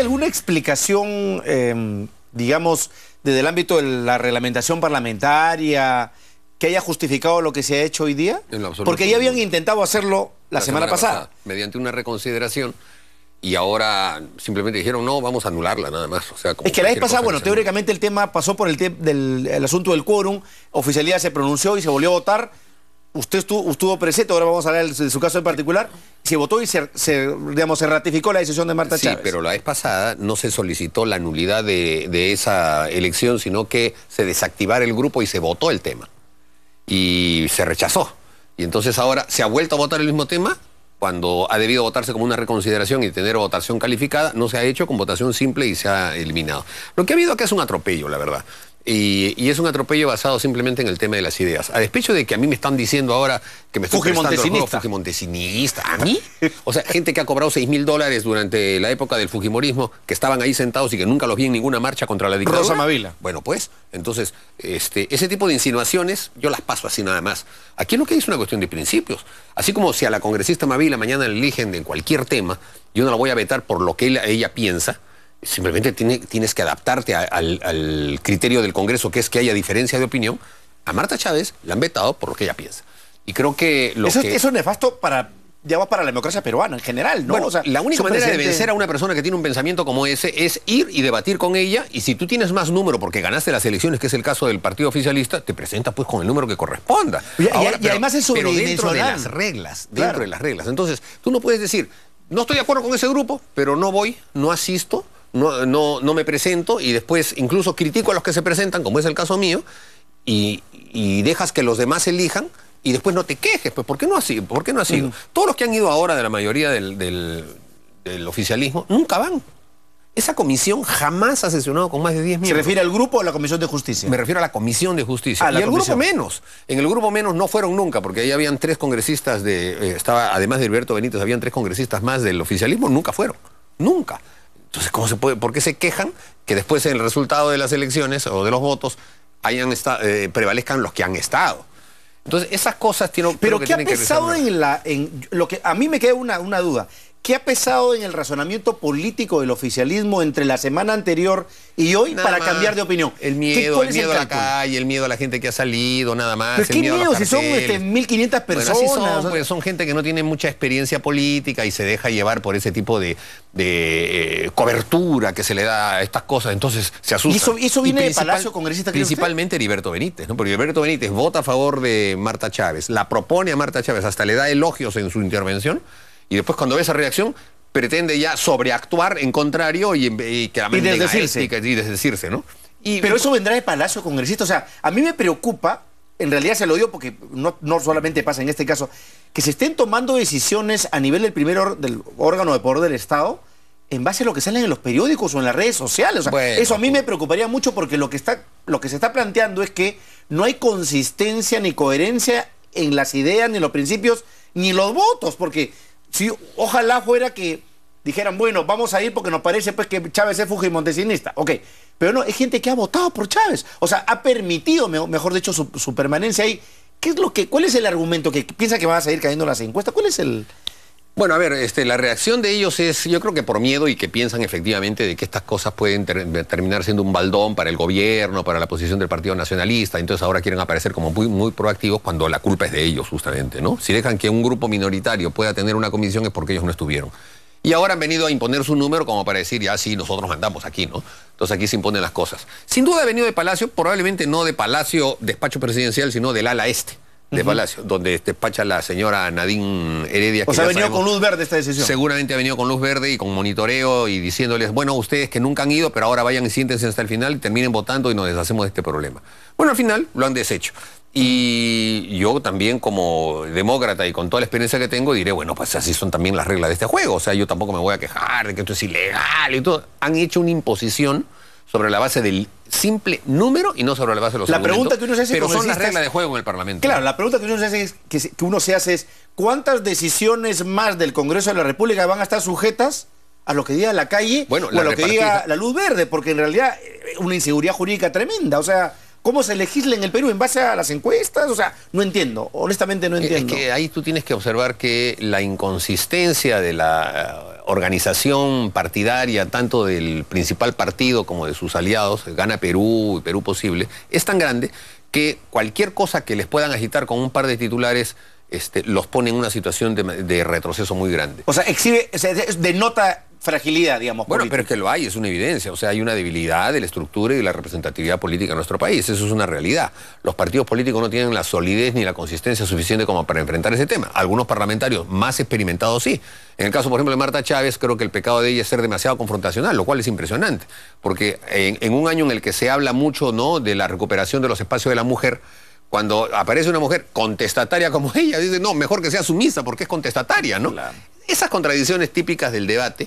alguna explicación, em, digamos, desde el ámbito de la reglamentación parlamentaria que haya justificado lo que se ha hecho hoy día? Porque ya habían intentado hacerlo la, semana, pasada. Mediante una reconsideración y ahora simplemente dijeron, no, vamos a anularla nada más. es que la vez pasada, bueno, teóricamente el tema pasó por el, del, el asunto del quórum, oficialidad se pronunció y se volvió a votar usted estuvo, estuvo, presente, ahora vamos a hablar de su caso en particular, se votó y se, digamos, se ratificó la decisión de Marta Chávez. Sí, pero la vez pasada no se solicitó la nulidad de, de, esa elección, sino que se desactivara el grupo y se votó el tema. Y se rechazó. Y entonces ahora se ha vuelto a votar el mismo tema cuando ha debido votarse como una reconsideración y tener votación calificada, no se ha hecho con votación simple y se ha eliminado. Lo que ha habido acá es un atropello, la verdad. Y, es un atropello basado simplemente en el tema de las ideas. A despecho de que a mí me están diciendo ahora que me estoy haciendo fujimontesinista. ¿A mí? O sea, gente que ha cobrado 6 mil dólares durante la época del fujimorismo, que estaban ahí sentados y que nunca los vi en ninguna marcha contra la dictadura. Rosa Mavila. Bueno, pues, entonces, este, ese tipo de insinuaciones yo las paso así nada más. Aquí lo que hay es una cuestión de principios. Así como si a la congresista Mavila mañana la eligen en cualquier tema, yo no la voy a vetar por lo que ella piensa, simplemente tienes que adaptarte al, criterio del Congreso, que es que haya diferencia de opinión. A Marta Chávez la han vetado por lo que ella piensa. Y creo que lo eso, que... Eso es nefasto para, ya va para la democracia peruana en general, ¿no? la única manera de vencer a una persona que tiene un pensamiento como ese es ir y debatir con ella. Y si tú tienes más número porque ganaste las elecciones, que es el caso del partido oficialista, te presentas pues con el número que corresponda. Y, además es sobre dentro de las reglas, dentro de las reglas. Entonces, tú no puedes decir, no estoy de acuerdo con ese grupo, pero no voy, no asisto, no, no, me presento y después incluso critico a los que se presentan, como es el caso mío, y, dejas que los demás elijan y después no te quejes, pues ¿por qué no ha sido? ¿Por qué no ha sido? Todos los que han ido ahora de la mayoría del, oficialismo nunca van. Esa comisión jamás ha sesionado con más de 10 miembros. ¿Se refiere al grupo o a la Comisión de Justicia? Me refiero a la Comisión de Justicia. Ah, y al grupo menos. En el grupo menos no fueron nunca, porque ahí habían tres congresistas de. Eh, estaba, además de Alberto Benítez, habían tres congresistas más del oficialismo, nunca fueron. Nunca. Entonces, ¿cómo se puede? ¿Por qué se quejan que después en el resultado de las elecciones o de los votos eh, prevalezcan los que han estado? Entonces, esas cosas tienen Pero que ¿qué ha pensado en la. En lo que, a mí me queda una, una duda. ¿Qué ha pesado en el razonamiento político del oficialismo entre la semana anterior y hoy para cambiar de opinión? El miedo, el miedo a la calle, el miedo a la gente que ha salido, nada más. qué miedo, si son 1.500 este, personas? Pues, son, gente que no tiene mucha experiencia política y se deja llevar por ese tipo de, eh, cobertura que se le da a estas cosas. Entonces se asusta. ¿Y eso, viene de Palacio Congresista? Principalmente Heriberto Benítez, ¿no? Porque Heriberto Benítez vota a favor de Marta Chávez, la propone a Marta Chávez, hasta le da elogios en su intervención y después cuando ve esa reacción, pretende ya sobreactuar en contrario y, que claramente y desdecirse. y desdecirse, ¿no? Pero eso vendrá de Palacio Congresista. O sea, a mí me preocupa, en realidad se lo digo porque no, no solamente pasa en este caso, que se estén tomando decisiones a nivel del primer del órgano de poder del Estado en base a lo que salen en los periódicos o en las redes sociales. eso a mí pues. me preocuparía mucho porque lo que, está, lo que se está planteando es que no hay consistencia ni coherencia en las ideas, ni los principios, ni los votos, porque si ojalá fuera que dijeran, bueno, vamos a ir porque nos parece pues que Chávez es fujimontesinista. Ok, pero no, es gente que ha votado por Chávez. O sea, ha permitido, mejor dicho, su, permanencia ahí. ¿Qué es lo que, ¿Cuál es el argumento que piensa que van a seguir cayendo las encuestas? ¿Cuál es el, bueno, a ver, este, la reacción de ellos es, yo creo que por miedo y que piensan efectivamente de que estas cosas pueden terminar siendo un baldón para el gobierno, para la posición del Partido Nacionalista, entonces ahora quieren aparecer como muy, proactivos cuando la culpa es de ellos justamente, ¿no? Si dejan que un grupo minoritario pueda tener una comisión es porque ellos no estuvieron. Y ahora han venido a imponer su número como para decir, ya sí, nosotros andamos aquí, ¿no? Entonces aquí se imponen las cosas. Sin duda ha venido de Palacio, probablemente no de Palacio Despacho Presidencial, sino del ala este de Palacio, donde despacha la señora Nadine Heredia. O sea, ha venido con luz verde esta decisión. Seguramente ha venido con luz verde y con monitoreo y diciéndoles, bueno, ustedes que nunca han ido, pero ahora vayan y siéntense hasta el final y terminen votando y nos deshacemos de este problema. Bueno, al final lo han deshecho. Y yo también como demócrata y con toda la experiencia que tengo diré, bueno, pues así son también las reglas de este juego. O sea, yo tampoco me voy a quejar de que esto es ilegal y todo. Han hecho una imposición sobre la base del simple número y no sobre la base de los la pregunta que uno hace pero son las reglas de juego en el Parlamento. Claro, la pregunta que uno se hace es, que, uno se hace es ¿cuántas decisiones más del Congreso de la República van a estar sujetas a lo que diga la calle o a lo que diga la luz verde, porque en realidad eh, una inseguridad jurídica tremenda. O sea, ¿cómo se legisla en el Perú en base a las encuestas? O sea, no entiendo, honestamente no eh, entiendo. Es que ahí tú tienes que observar que la inconsistencia de la organización partidaria, tanto del principal partido como de sus aliados, Gana Perú y Perú Posible, es tan grande que cualquier cosa que les puedan agitar con un par de titulares este, los pone en una situación de, retroceso muy grande. O sea, exhibe, denota fragilidad, digamos. Bueno, pero es que lo hay, es una evidencia. O sea, hay una debilidad de la estructura y de la representatividad política en nuestro país. Eso es una realidad. Los partidos políticos no tienen la solidez ni la consistencia suficiente como para enfrentar ese tema. Algunos parlamentarios más experimentados sí. En el caso, por ejemplo, de Marta Chávez, creo que el pecado de ella es ser demasiado confrontacional, lo cual es impresionante. Porque en, en un año en el que se habla mucho ¿no? de la recuperación de los espacios de la mujer, cuando aparece una mujer contestataria como ella, dice, no, mejor que sea sumisa porque es contestataria, ¿no? Claro. Esas contradicciones típicas del debate,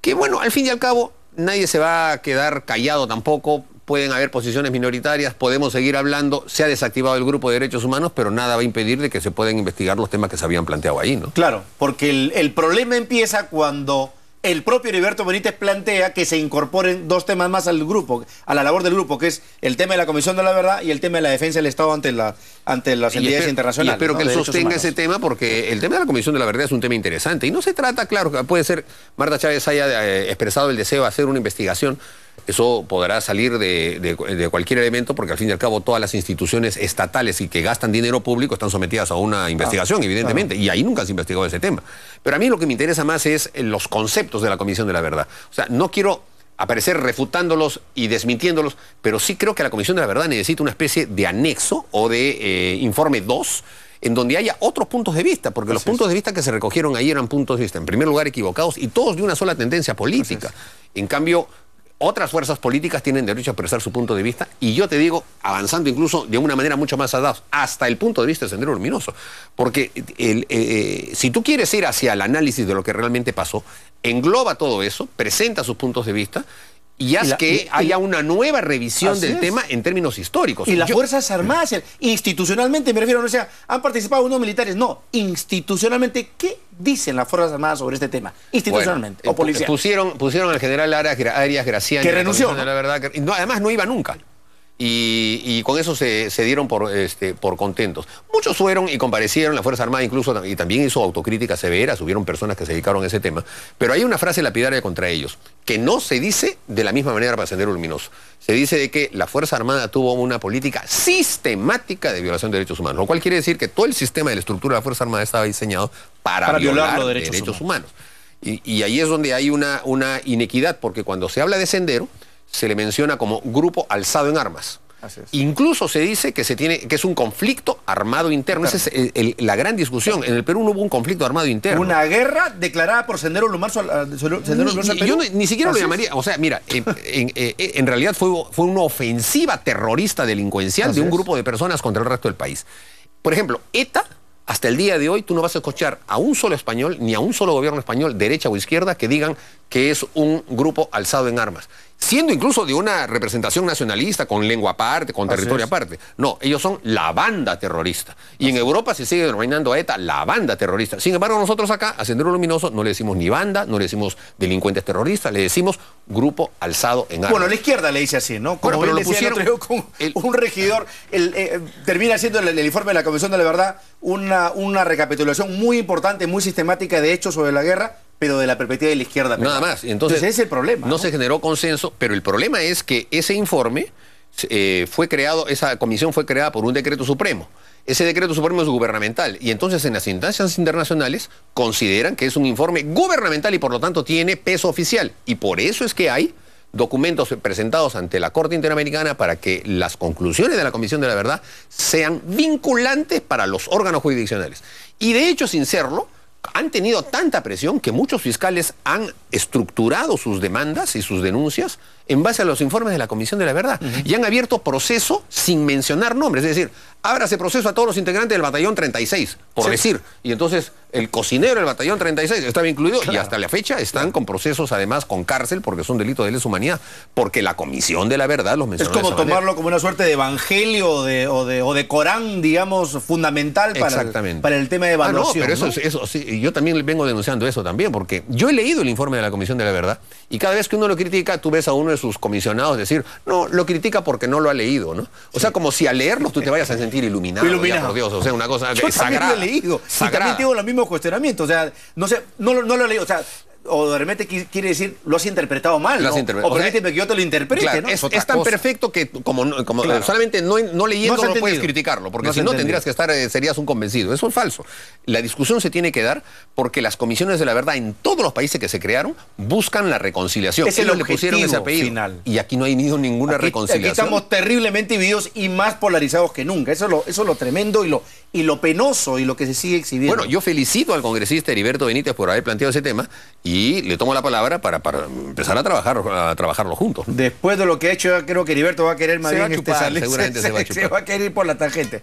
que bueno, al fin y al cabo nadie se va a quedar callado tampoco, pueden haber posiciones minoritarias, podemos seguir hablando, se ha desactivado el grupo de derechos humanos, pero nada va a impedir de que se puedan investigar los temas que se habían planteado ahí, ¿no? Claro, porque el, el problema empieza cuando el propio Heriberto Benítez plantea que se incorporen dos temas más al grupo, a la labor del grupo, que es el tema de la Comisión de la Verdad y el tema de la defensa del Estado ante, la, ante las entidades internacionales. Y espero que él sostenga ese tema porque el tema de la Comisión de la Verdad es un tema interesante. Y no se trata, claro, que puede ser, Marta Chávez haya eh, expresado el deseo de hacer una investigación eso podrá salir de, cualquier elemento porque al fin y al cabo todas las instituciones estatales y que gastan dinero público están sometidas a una investigación, evidentemente, y ahí nunca se investigó ese tema. Pero a mí lo que me interesa más es los conceptos de la Comisión de la Verdad. O sea, no quiero aparecer refutándolos y desmintiéndolos, pero sí creo que la Comisión de la Verdad necesita una especie de anexo o de eh, informe 2 en donde haya otros puntos de vista, porque los puntos de vista que se recogieron ahí eran puntos de vista, en primer lugar, equivocados y todos de una sola tendencia política. En cambio, otras fuerzas políticas tienen derecho a expresar su punto de vista y yo te digo, avanzando incluso de una manera mucho más adaptada, hasta el punto de vista de Sendero Luminoso. Porque eh, eh, si tú quieres ir hacia el análisis de lo que realmente pasó, engloba todo eso, presenta sus puntos de vista y haz que haya una nueva revisión del tema en términos históricos. Y las Fuerzas Armadas, institucionalmente me refiero, no sea, han participado unos militares, no, institucionalmente, ¿qué dicen las Fuerzas Armadas sobre este tema? Institucionalmente, eh, o Pusieron, pusieron al general Arias Graciani. Que renunció. La la verdad, no, además no iba nunca. Y, con eso se, dieron este, por, contentos. Muchos fueron y comparecieron, la Fuerza Armada incluso, y también hizo autocrítica severa, subieron personas que se dedicaron a ese tema, pero hay una frase lapidaria contra ellos, que no se dice de la misma manera para Sendero Luminoso. Se dice de que la Fuerza Armada tuvo una política sistemática de violación de derechos humanos, lo cual quiere decir que todo el sistema de la estructura de la Fuerza Armada estaba diseñado para, violar, los derechos, humanos. Y, y, ahí es donde hay una, una inequidad, porque cuando se habla de Sendero, se le menciona como grupo alzado en armas. Incluso se dice que, es un conflicto armado interno. Esa es la gran discusión. En el Perú no hubo un conflicto armado interno. Una guerra declarada por Sendero Lumarzo. Ah, Sendero yo ni siquiera lo llamaría. O sea, mira, en, eh, eh, realidad fue, una ofensiva terrorista delincuencial de un grupo de personas contra el resto del país. Por ejemplo, ETA. Hasta el día de hoy tú no vas a escuchar a un solo español ni a un solo gobierno español, derecha o izquierda, que digan que es un grupo alzado en armas siendo incluso de una representación nacionalista con lengua aparte, con territorio aparte. No, ellos son la banda terrorista. Y en Europa se sigue denominando a ETA la banda terrorista. Sin embargo, nosotros acá, a Sendero Luminoso, no le decimos ni banda, no le decimos delincuentes terroristas, le decimos grupo alzado en armas. Bueno, la izquierda le dice así, ¿no? Como lo pusieron un regidor, eh, termina siendo el, el, informe de la Comisión de la Verdad una, una recapitulación muy importante, muy sistemática de hechos sobre la guerra pero de la perspectiva de la izquierda. Nada más. Entonces, ese es el problema. No, se generó consenso, pero el problema es que ese informe eh, fue creado, esa comisión fue creada por un decreto supremo ese decreto supremo es gubernamental y entonces en las instancias internacionales consideran que es un informe gubernamental y por lo tanto tiene peso oficial. Y por eso es que hay documentos presentados ante la Corte Interamericana para que las conclusiones de la Comisión de la Verdad sean vinculantes para los órganos jurisdiccionales. Y de hecho, sin serlo, han tenido tanta presión que muchos fiscales han estructurado sus demandas y sus denuncias en base a los informes de la Comisión de la Verdad. Y han abierto proceso sin mencionar nombres. Es decir, ábrase proceso a todos los integrantes del batallón 36, por decir. Y entonces el cocinero del batallón 36 estaba incluido y hasta la fecha están con procesos además con cárcel porque son delitos de lesa humanidad, porque la Comisión de la Verdad los mencionó. Es como tomarlo como una suerte de evangelio de, o, de, Corán, digamos, fundamental para, el, para el tema de evaluación. Ah, no, pero eso, eso sí, yo también vengo denunciando eso también, porque yo he leído el informe de la la Comisión de la Verdad. Y cada vez que uno lo critica, tú ves a uno de sus comisionados decir, no, lo critica porque no lo ha leído, ¿no? O sea, como si al leerlo tú te vayas a sentir iluminado. iluminado. Dios, o sea, una cosa leído. Y también tengo los mismos cuestionamientos. O sea, no sé, no, no lo he leído. O sea, o de repente quiere decir lo has interpretado mal. O, permíteme que yo te lo interprete. ¿no? es, tan perfecto que como, solamente no, leyendo no, puedes criticarlo, porque si no tendrías que estar, eh, serías un convencido. Eso es falso. La discusión se tiene que dar porque las comisiones de la verdad en todos los países que se crearon buscan la reconciliación. Es Ellos le pusieron ese apellido. Y aquí no ha habido ninguna reconciliación. Aquí estamos terriblemente divididos y más polarizados que nunca. Eso es lo, eso lo tremendo y lo, y lo penoso y lo que se sigue exhibiendo. Bueno, yo felicito al congresista Heriberto Benítez por haber planteado ese tema y y le tomo la palabra para, empezar a trabajar a trabajarlo juntos. Después de lo que ha he hecho, creo que Heriberto va a querer más bien a este Seguramente va a se va a querer ir por la tangente.